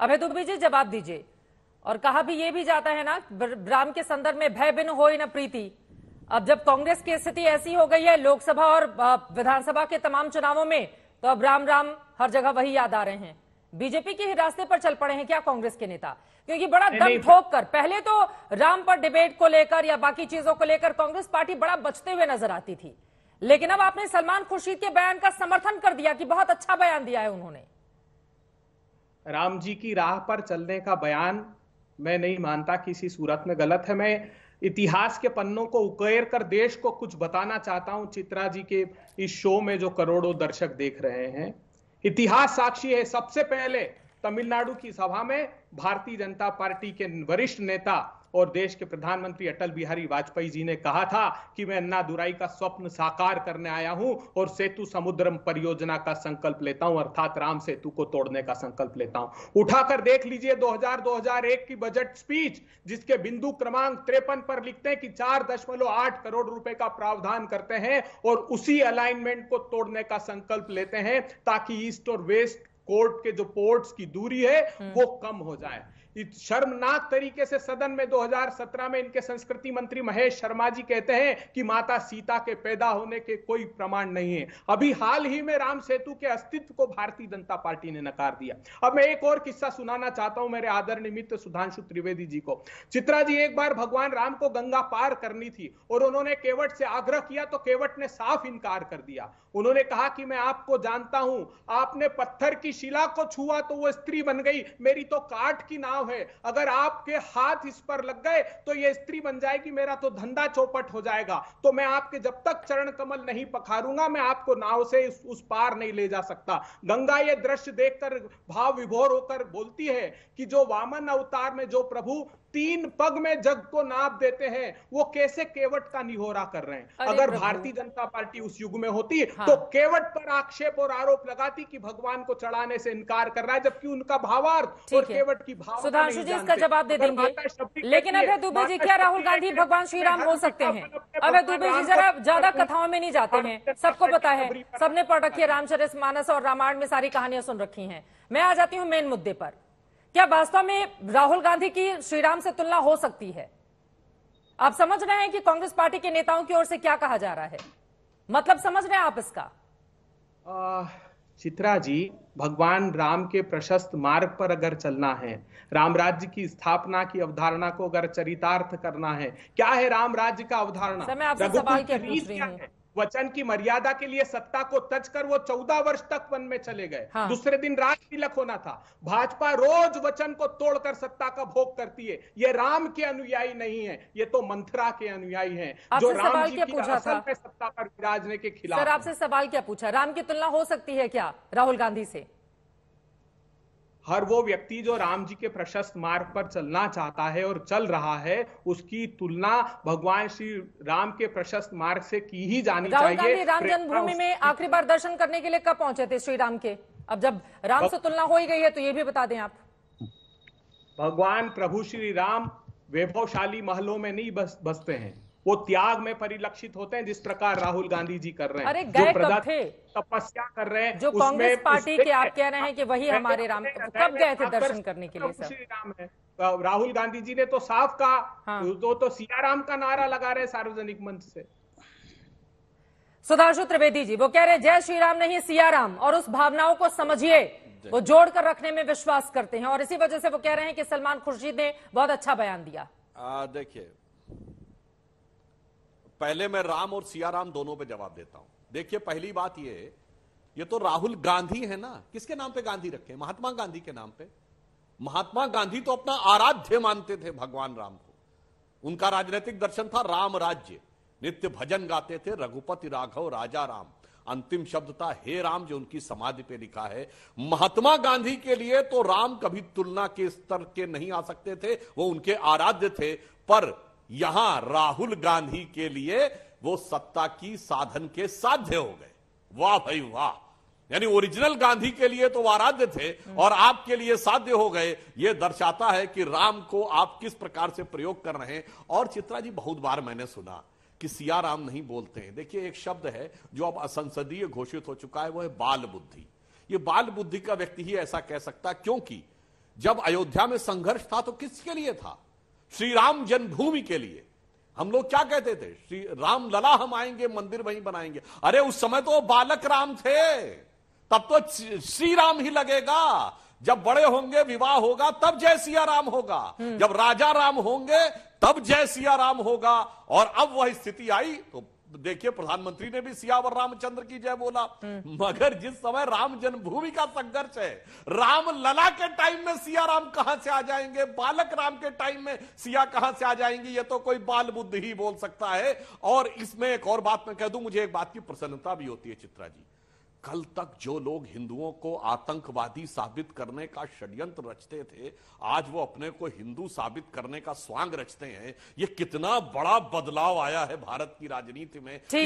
अभय दुबे जी जवाब दीजिए और कहा भी ये भी जाता है ना राम के संदर्भ में भय बिन हो न प्रीति अब जब कांग्रेस की स्थिति ऐसी हो गई है लोकसभा और विधानसभा के तमाम चुनावों में तो अब राम राम हर जगह वही याद आ रहे हैं बीजेपी के ही रास्ते पर चल पड़े हैं क्या कांग्रेस के नेता क्योंकि बड़ा दम ठोक कर पहले तो राम पर डिबेट को लेकर या बाकी चीजों को लेकर कांग्रेस पार्टी बड़ा बचते हुए नजर आती थी लेकिन अब आपने सलमान खुर्शीद के बयान का समर्थन कर दिया कि बहुत अच्छा बयान दिया है उन्होंने राम जी की राह पर चलने का बयान मैं नहीं मानता किसी सूरत में गलत है मैं इतिहास के पन्नों को उकेर कर देश को कुछ बताना चाहता हूं चित्रा जी के इस शो में जो करोड़ों दर्शक देख रहे हैं इतिहास साक्षी है सबसे पहले तमिलनाडु की सभा में भारतीय जनता पार्टी के वरिष्ठ नेता और देश के प्रधानमंत्री अटल बिहारी वाजपेयी जी ने कहा था कि मैं अन्नादुराई का स्वप्न साकार करने आया हूं और सेतु समुद्रम परियोजना का संकल्प लेता हूं अर्थात राम सेतु को तोड़ने का संकल्प लेता हूं उठाकर देख लीजिए 2000-2001 की बजट स्पीच जिसके बिंदु क्रमांक त्रेपन पर लिखते हैं कि चार दशमलव आठ करोड़ रुपए का प्रावधान करते हैं और उसी अलाइनमेंट को तोड़ने का संकल्प लेते हैं ताकि ईस्ट और वेस्ट कोर्ट के जो पोर्ट्स की दूरी है हम्म। वो कम हो जाए शर्मनाक तरीके से सदन में 2017 में इनके संस्कृति मंत्री महेश शर्मा जी कहते हैं कि माता सीता के पैदा होने के कोई प्रमाण नहीं है अभी हाल ही में राम सेतु के अस्तित्व को भारतीय जनता पार्टी ने नकार दिया अब मैं एक और किस्सा सुनाना चाहता हूं मेरे आदरणीय मित्र सुधांशु त्रिवेदी जी को चित्रा जी एक बार भगवान राम को गंगा पार करनी थी और उन्होंने केवट से आग्रह किया तो केवट ने साफ इनकार कर दिया उन्होंने कहा कि मैं आपको जानता हूं आपने पत्थर की शिला को छुआ तो वो स्त्री बन गई मेरी तो काठ की नाव भाव है अगर आपके हाथ इस पर लग गए तो ये स्त्री बन जाएगी मेरा तो धंधा चौपट हो जाएगा तो मैं आपके जब तक चरण कमल नहीं पखारूंगा मैं आपको नाव से उस, उस पार नहीं ले जा सकता गंगा ये दृश्य देखकर भाव विभोर होकर बोलती है कि जो वामन अवतार में जो प्रभु तीन पग में जग को नाप देते हैं वो कैसे केवट का निहोरा कर रहे हैं अगर भारतीय जनता पार्टी उस युग में होती हाँ। तो केवट पर आक्षेप और आरोप लगाती कि भगवान को चढ़ाने से इनकार कर रहा है जबकि उनका भावार्थ और केवट की भाव सुधांशु जी इसका जवाब दे देंगे लेकिन अभय दुबे जी क्या राहुल गांधी भगवान तो श्री राम हो तो सकते हैं अभय दुबे जी जरा ज्यादा कथाओं में नहीं जाते हैं सबको पता है सबने पढ़ रखी है रामचरित मानस और रामायण में सारी कहानियां सुन रखी है मैं आ जाती हूँ मेन मुद्दे पर क्या वास्तव में राहुल गांधी की श्रीराम से तुलना हो सकती है आप समझ रहे हैं कि कांग्रेस पार्टी के नेताओं की ओर से क्या कहा जा रहा है मतलब समझ रहे हैं आप इसका चित्रा जी भगवान राम के प्रशस्त मार्ग पर अगर चलना है राम राज्य की स्थापना की अवधारणा को अगर चरितार्थ करना है क्या है राम राज्य का अवधारणा सवाल है वचन की मर्यादा के लिए सत्ता को तज कर वो चौदह वर्ष तक वन में चले गए हाँ। दूसरे दिन राज तिलक होना था भाजपा रोज वचन को तोड़कर सत्ता का भोग करती है ये राम के अनुयायी नहीं है ये तो मंथरा के अनुयायी है जो राम जी की असल में सत्ता पर विराजने के खिलाफ आपसे सवाल क्या पूछा राम की तुलना हो सकती है क्या राहुल गांधी से हर वो व्यक्ति जो राम जी के प्रशस्त मार्ग पर चलना चाहता है और चल रहा है उसकी तुलना भगवान श्री राम के प्रशस्त मार्ग से की ही जानी चाहिए राम जन्मभूमि में आखिरी बार दर्शन करने के लिए कब पहुंचे थे श्री राम के अब जब राम से तुलना हो ही गई है तो ये भी बता दें आप भगवान प्रभु श्री राम वैभवशाली महलों में नहीं बस बसते हैं वो त्याग में परिलक्षित होते हैं जिस प्रकार राहुल गांधी जी कर रहे हैं अरे गए कब थे तपस्या कर रहे हैं जो कांग्रेस पार्टी के आप कह रहे हैं कि वही हमारे राम कब गए थे दर्शन करने के लिए तो सर श्री राम है तो राहुल गांधी जी ने तो साफ कहा हाँ। तो, तो, तो सियाराम का नारा लगा रहे सार्वजनिक मंच से सुधांशु त्रिवेदी जी वो कह रहे हैं जय श्री राम नहीं सियाराम और उस भावनाओं को समझिए वो जोड़कर रखने में विश्वास करते हैं और इसी वजह से वो कह रहे हैं कि सलमान खुर्शीद ने बहुत अच्छा बयान दिया देखिए पहले मैं राम और सियाराम दोनों पे जवाब देता हूं देखिए पहली बात ये ये तो राहुल गांधी है ना किसके नाम पे गांधी रखे महात्मा गांधी के नाम पे महात्मा गांधी तो अपना आराध्य मानते थे भगवान राम को उनका राजनीतिक दर्शन था राम राज्य नित्य भजन गाते थे रघुपति राघव राजा राम अंतिम शब्द था हे राम जो उनकी समाधि पे लिखा है महात्मा गांधी के लिए तो राम कभी तुलना के स्तर के नहीं आ सकते थे वो उनके आराध्य थे पर यहां राहुल गांधी के लिए वो सत्ता की साधन के साध्य हो गए वाह भाई वाह यानी ओरिजिनल गांधी के लिए तो आराध्य थे और आपके लिए साध्य हो गए ये दर्शाता है कि राम को आप किस प्रकार से प्रयोग कर रहे हैं और चित्रा जी बहुत बार मैंने सुना कि सिया राम नहीं बोलते हैं देखिए एक शब्द है जो अब असंसदीय घोषित हो चुका है वो है बाल बुद्धि ये बाल बुद्धि का व्यक्ति ही ऐसा कह सकता क्योंकि जब अयोध्या में संघर्ष था तो किसके लिए था श्री राम जन्मभूमि के लिए हम लोग क्या कहते थे श्री राम लला हम आएंगे मंदिर वहीं बनाएंगे अरे उस समय तो बालक राम थे तब तो श्री राम ही लगेगा जब बड़े होंगे विवाह होगा तब जय सिया राम होगा हम्म। जब राजा राम होंगे तब जय सिया राम होगा और अब वह स्थिति आई तो देखिए प्रधानमंत्री ने भी सियावर रामचंद्र की जय बोला हम्म। मगर जिस समय राम जन्मभूमि का संघर्ष है राम लला के टाइम में सिया राम कहां से आ जाएंगे बालक राम के टाइम में सिया कहां से आ जाएंगे ये तो कोई बाल बुद्ध ही बोल सकता है और इसमें एक और बात मैं कह दू मुझे एक बात की प्रसन्नता भी होती है चित्रा जी कल तक जो लोग हिंदुओं को आतंकवादी साबित करने का षड्यंत्र रचते थे आज वो अपने को हिंदू साबित करने का स्वांग रचते हैं ये कितना बड़ा बदलाव आया है भारत की राजनीति में